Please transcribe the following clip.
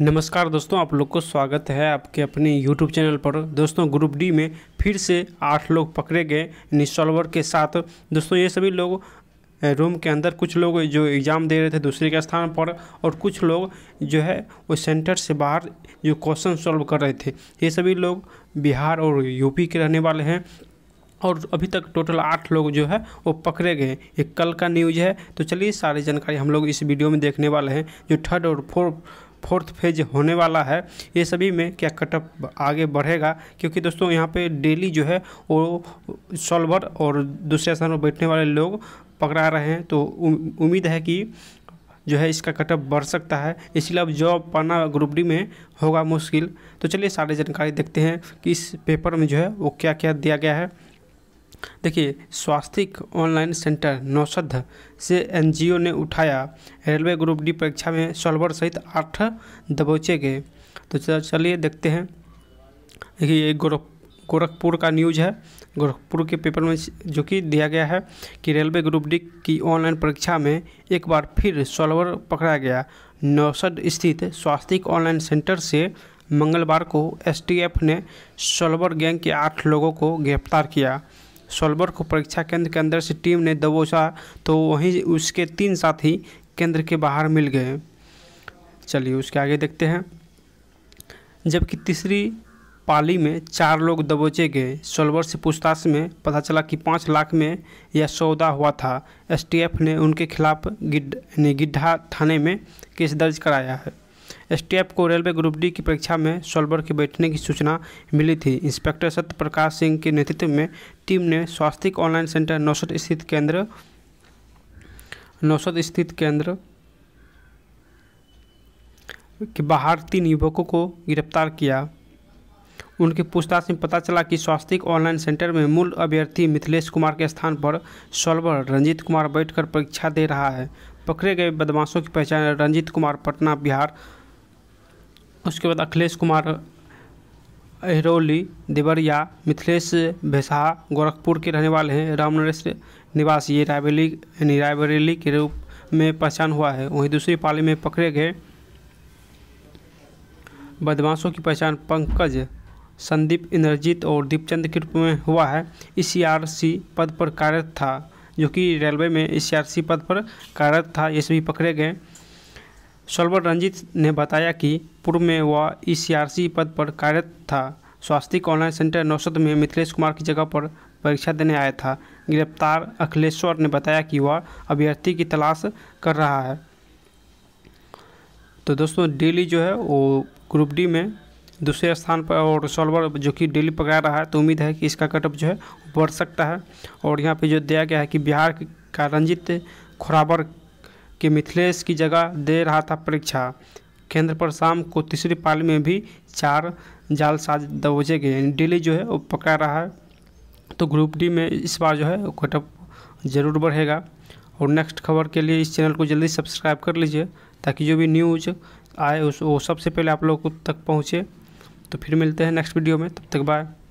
नमस्कार दोस्तों आप लोग को स्वागत है आपके अपने यूट्यूब चैनल पर दोस्तों ग्रुप डी में फिर से आठ लोग पकड़े गए निसॉल्वर के साथ दोस्तों ये सभी लोग रूम के अंदर कुछ लोग जो एग्ज़ाम दे रहे थे दूसरे के स्थान पर और कुछ लोग जो है वो सेंटर से बाहर जो क्वेश्चन सॉल्व कर रहे थे ये सभी लोग बिहार और यूपी के रहने वाले हैं और अभी तक टोटल आठ लोग जो है वो पकड़े गए ये कल का न्यूज है तो चलिए सारी जानकारी हम लोग इस वीडियो में देखने वाले हैं जो थर्ड और फोर्थ फोर्थ फेज होने वाला है ये सभी में क्या कटअप आगे बढ़ेगा क्योंकि दोस्तों यहाँ पे डेली जो है वो सॉल्वर और दूसरे स्थान पर बैठने वाले लोग पकड़ा रहे हैं तो उम्मीद है कि जो है इसका कटअप बढ़ सकता है इसलिए अब जॉब पाना ग्रुप डी में होगा मुश्किल तो चलिए सारी जानकारी देखते हैं कि इस पेपर में जो है वो क्या क्या दिया गया है देखिए स्वास्थ्य ऑनलाइन सेंटर नौसद से एनजीओ ने उठाया रेलवे ग्रुप डी परीक्षा में सॉल्वर सहित आठ दबोचे गए तो चलिए देखते हैं देखिए एक गोरख गोरखपुर का न्यूज है गोरखपुर के पेपर में जो कि दिया गया है कि रेलवे ग्रुप डी की ऑनलाइन परीक्षा में एक बार फिर सॉल्वर पकड़ा गया नौसद स्थित स्वास्थ्य ऑनलाइन सेंटर से मंगलवार को एसटीएफ ने सॉल्वर गैंग के आठ लोगों को गिरफ्तार किया सोलबर को परीक्षा केंद्र के अंदर से टीम ने दबोचा तो वहीं उसके तीन साथी केंद्र के बाहर मिल गए चलिए उसके आगे देखते हैं जबकि तीसरी पाली में चार लोग दबोचे गए सोलवर से पूछताछ में पता चला कि पाँच लाख में यह सौदा हुआ था एसटीएफ ने उनके खिलाफ गिड्ढा थाने में केस दर्ज कराया है स्टेप को रेलवे ग्रुप डी की परीक्षा में सोल्वर के बैठने की सूचना मिली थी इंस्पेक्टर सत्य प्रकाश सिंह के नेतृत्व में टीम ने स्वास्थ्य ऑनलाइन सेंटर नौसद स्थित केंद्र नौसद स्थित केंद्र के बाहर तीन युवकों को गिरफ्तार किया उनकी पूछताछ में पता चला कि स्वास्थ्य ऑनलाइन सेंटर में मूल अभ्यर्थी मिथिलेश कुमार के स्थान पर सोल्वर रंजीत कुमार बैठकर परीक्षा दे रहा है पकड़े गए बदमाशों की पहचान रंजीत कुमार पटना बिहार उसके बाद अखिलेश कुमार अहरौली देवरिया मिथिलेश भेसहा गोरखपुर के रहने वाले हैं राम नरेश निवास ये रायबरेली यानी रायबरेली के रूप में पहचान हुआ है वहीं दूसरी पाली में पकड़े गए बदमाशों की पहचान पंकज संदीप इंद्रजीत और दीपचंद के रूप में हुआ है इस पद पर कार्यरत था जो कि रेलवे में इस पद पर कार्यरत था ये सभी पकड़े गए सलवर रंजीत ने बताया कि पूर्व में वह इस e पद पर कार्यरत था स्वास्थ्य ऑनलाइन सेंटर नौसद में मिथिलेश कुमार की जगह पर परीक्षा देने आया था गिरफ्तार अखिलेश्वर ने बताया कि वह अभ्यर्थी की तलाश कर रहा है तो दोस्तों डेली जो है वो ग्रुप डी में दूसरे स्थान पर और सॉल्वर जो कि डेली पकड़ा रहा है तो उम्मीद है कि इसका कटअप जो है बढ़ सकता है और यहाँ पे जो दिया गया है कि बिहार का रंजित खुराबर कि मिथिलेश की जगह दे रहा था परीक्षा केंद्र पर शाम को तीसरी पाली में भी चार जालसाज दबोचे गए यानी डेली जो है वो पका रहा है तो ग्रुप डी में इस बार जो है कटअप ज़रूर बढ़ेगा और नेक्स्ट खबर के लिए इस चैनल को जल्दी सब्सक्राइब कर लीजिए ताकि जो भी न्यूज आए उस वो सबसे पहले आप लोगों तक पहुँचे तो फिर मिलते हैं नेक्स्ट वीडियो में तब तक बाय